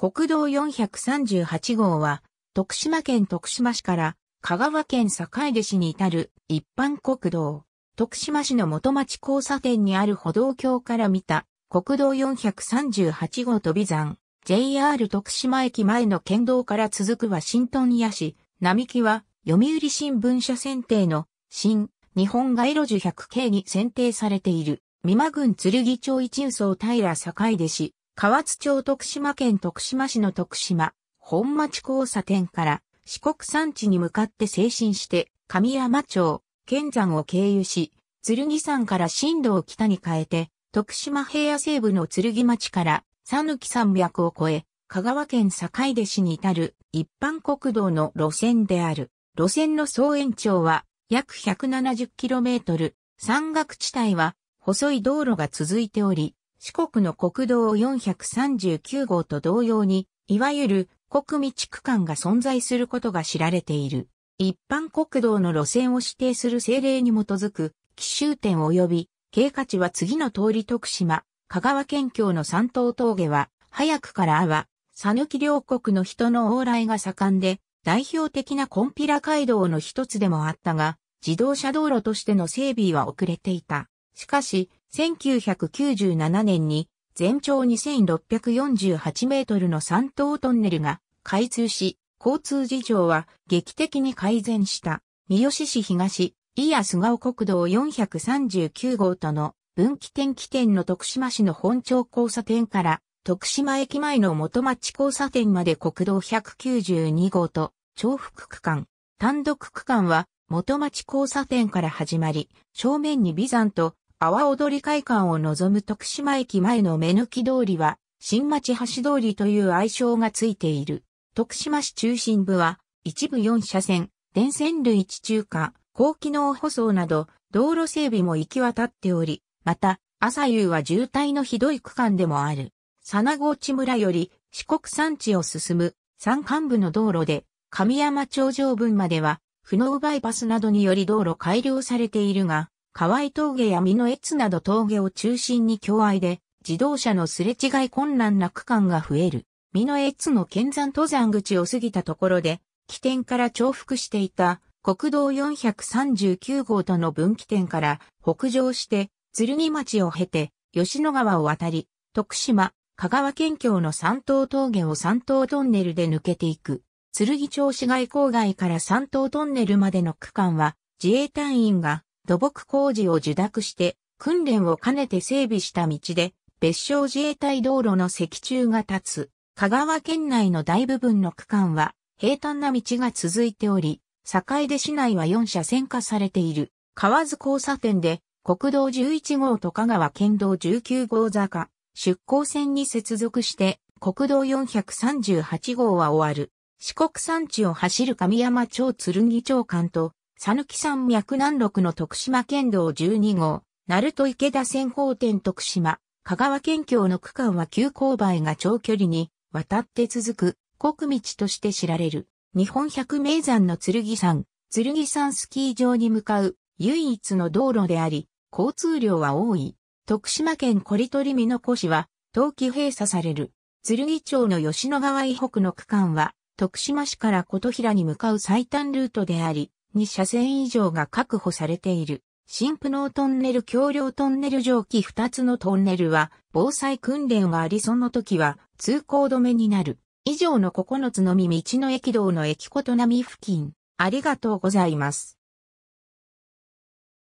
国道438号は、徳島県徳島市から香川県坂出市に至る一般国道。徳島市の元町交差点にある歩道橋から見た国道438号飛び山。JR 徳島駅前の県道から続くワシントン屋市、並木は読売新聞社選定の新日本街路樹 100K に選定されている。美馬郡剣町一輸送平坂出市。河津町徳島県徳島市の徳島、本町交差点から四国山地に向かって精神して上山町、剣山を経由し、剣山から進路を北に変えて、徳島平野西部の剣町から讃岐山脈を越え、香川県坂出市に至る一般国道の路線である。路線の総延長は約 170km、山岳地帯は細い道路が続いており、四国の国道439号と同様に、いわゆる国道区間が存在することが知られている。一般国道の路線を指定する政令に基づく、奇襲点及び、経過値は次の通り徳島、香川県境の三島峠は、早くから阿波、讃岐両国の人の往来が盛んで、代表的なコンピラ街道の一つでもあったが、自動車道路としての整備は遅れていた。しかし、1997年に全長2648メートルの山東トンネルが開通し、交通事情は劇的に改善した。三好市東、伊谷菅生国道439号との分岐点起点の徳島市の本町交差点から徳島駅前の元町交差点まで国道192号と重複区間、単独区間は元町交差点から始まり、正面に美山と阿波踊り会館を望む徳島駅前の目抜き通りは、新町橋通りという愛称がついている。徳島市中心部は、一部4車線、電線類地中化、高機能舗装など、道路整備も行き渡っており、また、朝夕は渋滞のひどい区間でもある。佐郷内村より四国山地を進む山間部の道路で、神山頂上分までは、不能バイパスなどにより道路改良されているが、河合峠や美濃越など峠を中心に境愛で、自動車のすれ違い困難な区間が増える。美濃越の県山登山口を過ぎたところで、起点から重複していた国道439号との分岐点から北上して、鶴町を経て、吉野川を渡り、徳島、香川県境の三島峠を三島トンネルで抜けていく。剣町市街郊外から三島トンネルまでの区間は、自衛隊員が土木工事を受諾して、訓練を兼ねて整備した道で、別称自衛隊道路の石柱が立つ、香川県内の大部分の区間は、平坦な道が続いており、坂出市内は4車線化されている。河津交差点で、国道11号と香川県道19号坂、出港線に接続して、国道438号は終わる。四国山地を走る神山町剣町間と、ぬき山脈南麓の徳島県道12号、鳴門池田線方店徳島、香川県境の区間は急勾配が長距離に渡って続く国道として知られる。日本百名山の剣山、剣山スキー場に向かう唯一の道路であり、交通量は多い。徳島県小利取美濃子市は、冬季閉鎖される。剣町の吉野川以北の区間は、徳島市から琴平に向かう最短ルートであり、2車線以上が確保されている。新プノトンネル橋梁トンネル上記2つのトンネルは防災訓練はありその時は通行止めになる。以上の9つのみ道の駅道の駅ことなみ付近。ありがとうございます。